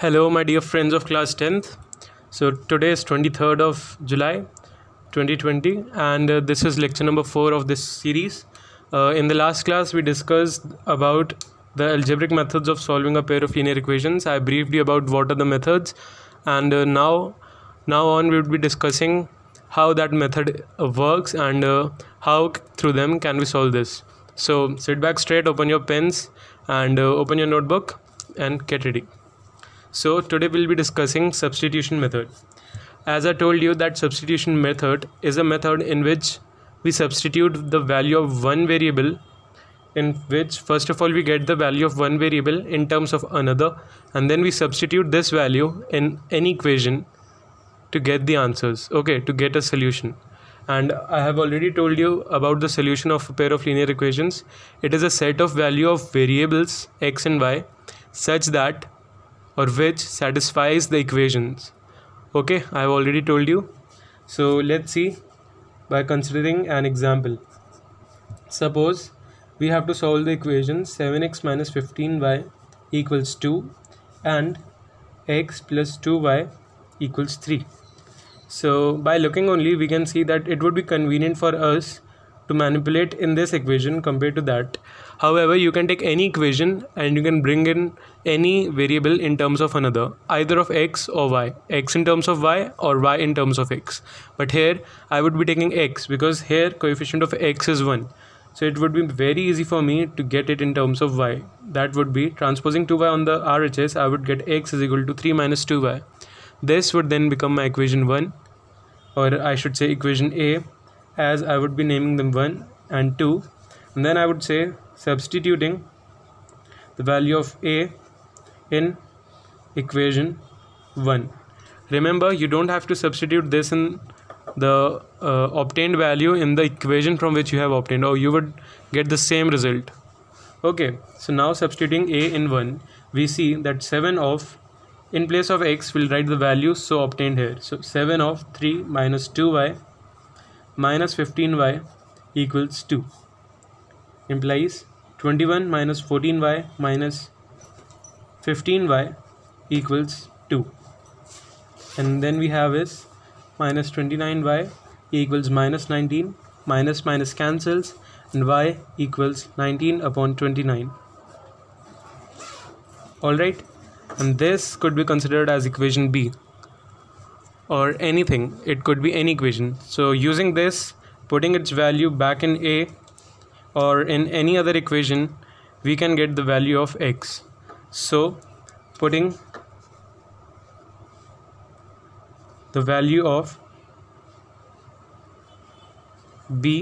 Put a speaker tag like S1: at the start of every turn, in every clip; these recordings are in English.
S1: Hello, my dear friends of class 10th. So, today is 23rd of July 2020, and uh, this is lecture number 4 of this series. Uh, in the last class, we discussed about the algebraic methods of solving a pair of linear equations. I briefed you about what are the methods, and uh, now, now on, we would be discussing how that method uh, works and uh, how through them can we solve this. So, sit back straight, open your pens, and uh, open your notebook, and get ready. So today we'll be discussing substitution method. As I told you that substitution method is a method in which we substitute the value of one variable in which first of all we get the value of one variable in terms of another and then we substitute this value in any equation to get the answers okay to get a solution and I have already told you about the solution of a pair of linear equations. It is a set of value of variables x and y such that or which satisfies the equations okay i've already told you so let's see by considering an example suppose we have to solve the equation 7x minus 15y equals 2 and x plus 2y equals 3 so by looking only we can see that it would be convenient for us to manipulate in this equation compared to that however you can take any equation and you can bring in any variable in terms of another either of x or y x in terms of y or y in terms of x but here i would be taking x because here coefficient of x is 1 so it would be very easy for me to get it in terms of y that would be transposing 2y on the rhs i would get x is equal to 3 minus 2y this would then become my equation 1 or i should say equation a as I would be naming them 1 and 2 and then I would say substituting the value of A in equation 1 remember you don't have to substitute this in the uh, obtained value in the equation from which you have obtained or you would get the same result okay so now substituting a in 1 we see that 7 of in place of x we'll write the value so obtained here so 7 of 3 minus 2y minus 15y equals 2 implies 21 minus 14y minus 15y equals 2 and then we have is minus 29y equals minus 19 minus minus cancels and y equals 19 upon 29 alright and this could be considered as equation B or anything it could be any equation so using this putting its value back in a or in any other equation we can get the value of x so putting the value of b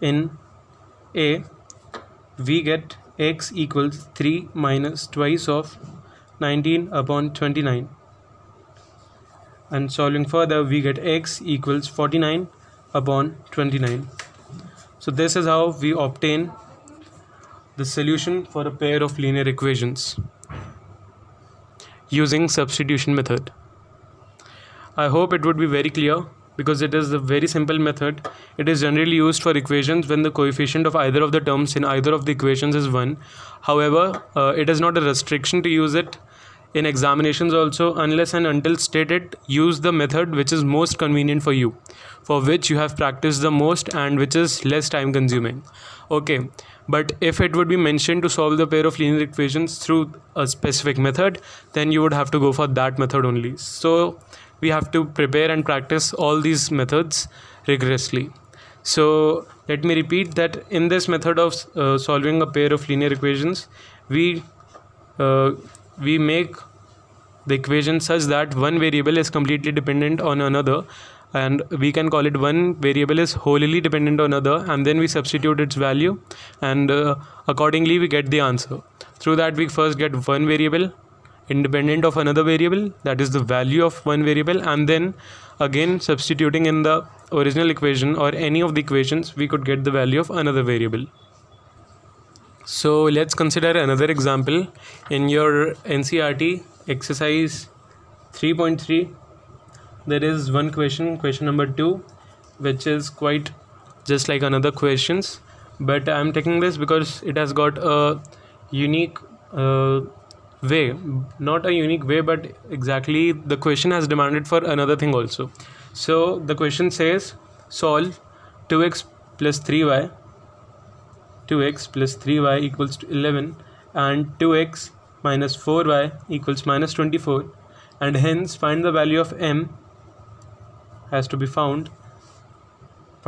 S1: in a we get x equals 3 minus twice of 19 upon 29 and solving further we get x equals 49 upon 29 so this is how we obtain the solution for a pair of linear equations using substitution method i hope it would be very clear because it is a very simple method it is generally used for equations when the coefficient of either of the terms in either of the equations is 1 however uh, it is not a restriction to use it in examinations also, unless and until stated, use the method which is most convenient for you, for which you have practiced the most and which is less time consuming. Okay, but if it would be mentioned to solve the pair of linear equations through a specific method, then you would have to go for that method only. So we have to prepare and practice all these methods rigorously. So let me repeat that in this method of uh, solving a pair of linear equations, we uh, we make the equation such that one variable is completely dependent on another and we can call it one variable is wholly dependent on another and then we substitute its value and uh, accordingly we get the answer through that we first get one variable independent of another variable that is the value of one variable and then again substituting in the original equation or any of the equations we could get the value of another variable so let's consider another example in your ncrt exercise 3.3 there is one question question number 2 which is quite just like another questions but i'm taking this because it has got a unique uh, way not a unique way but exactly the question has demanded for another thing also so the question says solve 2x plus 3y 2x plus 3y equals to 11 and 2x minus 4y equals minus 24 and hence find the value of m has to be found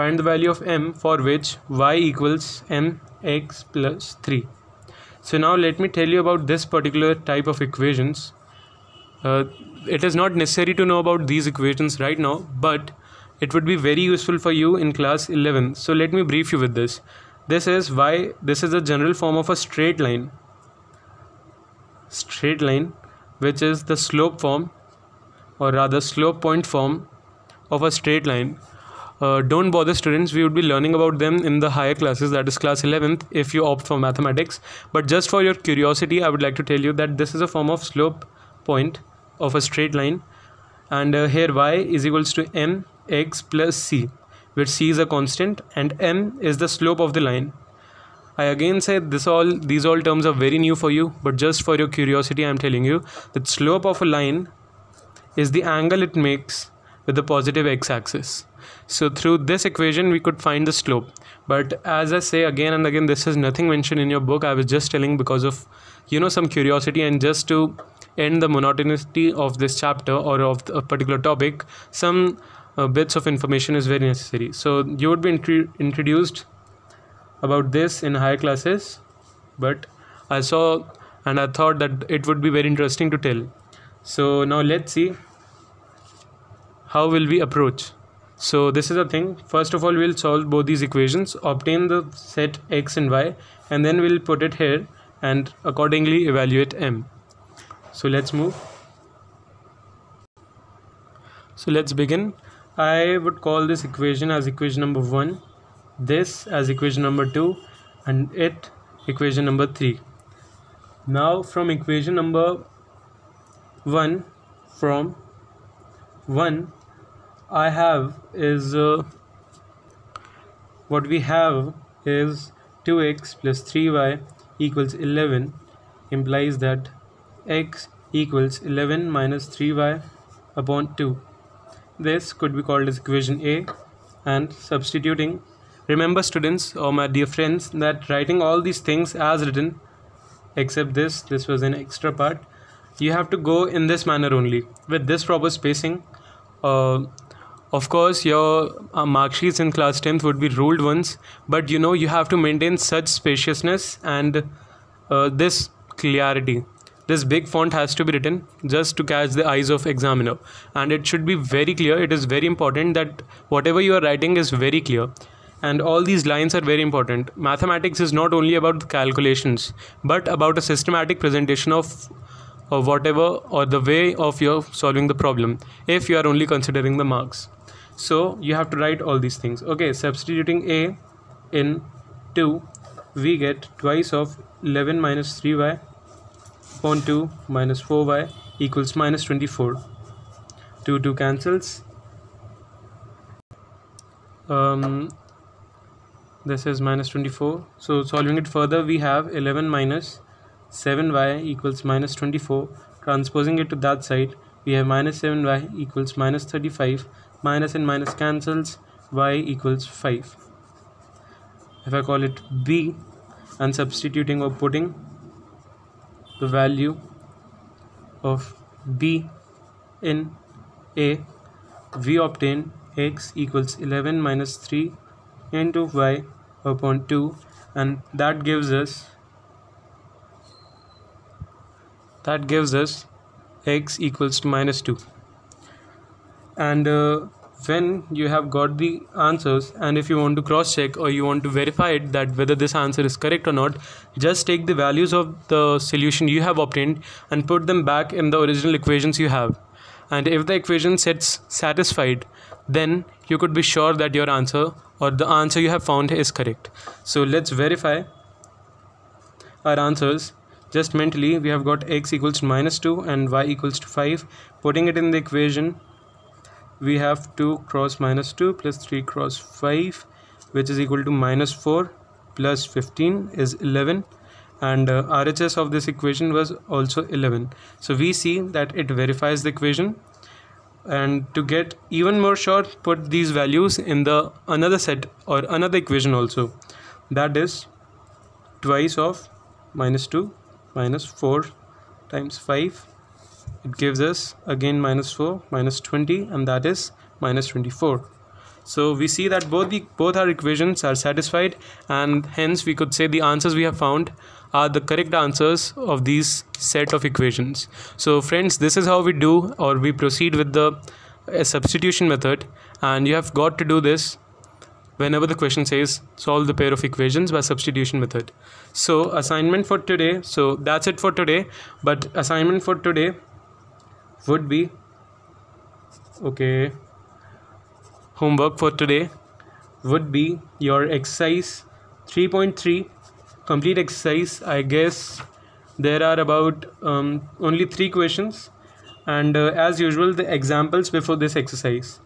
S1: find the value of m for which y equals mx plus 3 so now let me tell you about this particular type of equations uh, it is not necessary to know about these equations right now but it would be very useful for you in class 11 so let me brief you with this this is why this is a general form of a straight line straight line which is the slope form or rather slope point form of a straight line uh, don't bother students we would be learning about them in the higher classes that is class 11th if you opt for mathematics but just for your curiosity i would like to tell you that this is a form of slope point of a straight line and uh, here y is equals to m x plus c where c is a constant and m is the slope of the line. I again say this all these all terms are very new for you but just for your curiosity I am telling you that slope of a line is the angle it makes with the positive x-axis. So through this equation we could find the slope but as I say again and again this is nothing mentioned in your book I was just telling because of you know some curiosity and just to end the monotonicity of this chapter or of a particular topic some uh, bits of information is very necessary so you would be introduced about this in higher classes but i saw and i thought that it would be very interesting to tell so now let's see how will we approach so this is the thing first of all we'll solve both these equations obtain the set x and y and then we'll put it here and accordingly evaluate m so let's move so let's begin I would call this equation as equation number 1 this as equation number 2 and it equation number 3 now from equation number 1 from 1 I have is uh, what we have is 2x plus 3y equals 11 implies that x equals 11 minus 3y upon 2 this could be called as equation A and substituting. Remember students or my dear friends that writing all these things as written except this, this was an extra part. You have to go in this manner only with this proper spacing. Uh, of course, your uh, mark sheets in class 10th would be ruled ones, but you know you have to maintain such spaciousness and uh, this clarity this big font has to be written just to catch the eyes of examiner and it should be very clear. It is very important that whatever you are writing is very clear and all these lines are very important. Mathematics is not only about calculations but about a systematic presentation of or whatever or the way of your solving the problem if you are only considering the marks. So you have to write all these things. Okay, substituting A in 2 we get twice of 11 minus 3y upon 2 minus 4y equals minus 24. 2 2 cancels. Um, this is minus 24. So solving it further we have 11 minus 7y equals minus 24. Transposing it to that side we have minus 7y equals minus 35. Minus and minus cancels y equals 5. If I call it b and substituting or putting the value of b in a we obtain x equals 11 minus 3 into y upon 2 and that gives us that gives us x equals to minus 2 and uh, when you have got the answers and if you want to cross check or you want to verify it that whether this answer is correct or not just take the values of the solution you have obtained and put them back in the original equations you have and if the equation sets satisfied then you could be sure that your answer or the answer you have found is correct so let's verify our answers just mentally we have got x equals to minus 2 and y equals to 5 putting it in the equation we have 2 cross minus 2 plus 3 cross 5 which is equal to minus 4 plus 15 is 11 and uh, RHS of this equation was also 11 so we see that it verifies the equation and to get even more sure put these values in the another set or another equation also that is twice of minus 2 minus 4 times 5 it gives us again minus 4 minus 20 and that is minus 24 so we see that both the both our equations are satisfied and hence we could say the answers we have found are the correct answers of these set of equations so friends this is how we do or we proceed with the uh, substitution method and you have got to do this whenever the question says solve the pair of equations by substitution method so assignment for today so that's it for today but assignment for today would be okay homework for today would be your exercise 3.3 complete exercise i guess there are about um, only three questions and uh, as usual the examples before this exercise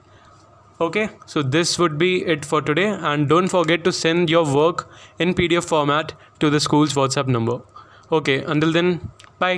S1: okay so this would be it for today and don't forget to send your work in pdf format to the school's whatsapp number okay until then bye